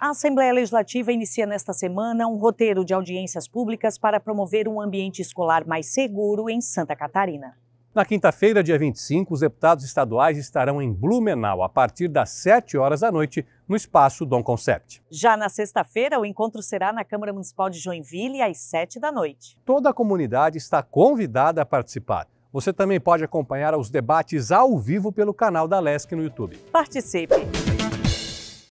A Assembleia Legislativa inicia nesta semana um roteiro de audiências públicas para promover um ambiente escolar mais seguro em Santa Catarina. Na quinta-feira, dia 25, os deputados estaduais estarão em Blumenau a partir das 7 horas da noite no espaço Dom Concept. Já na sexta-feira, o encontro será na Câmara Municipal de Joinville às 7 da noite. Toda a comunidade está convidada a participar. Você também pode acompanhar os debates ao vivo pelo canal da LESC no YouTube. Participe!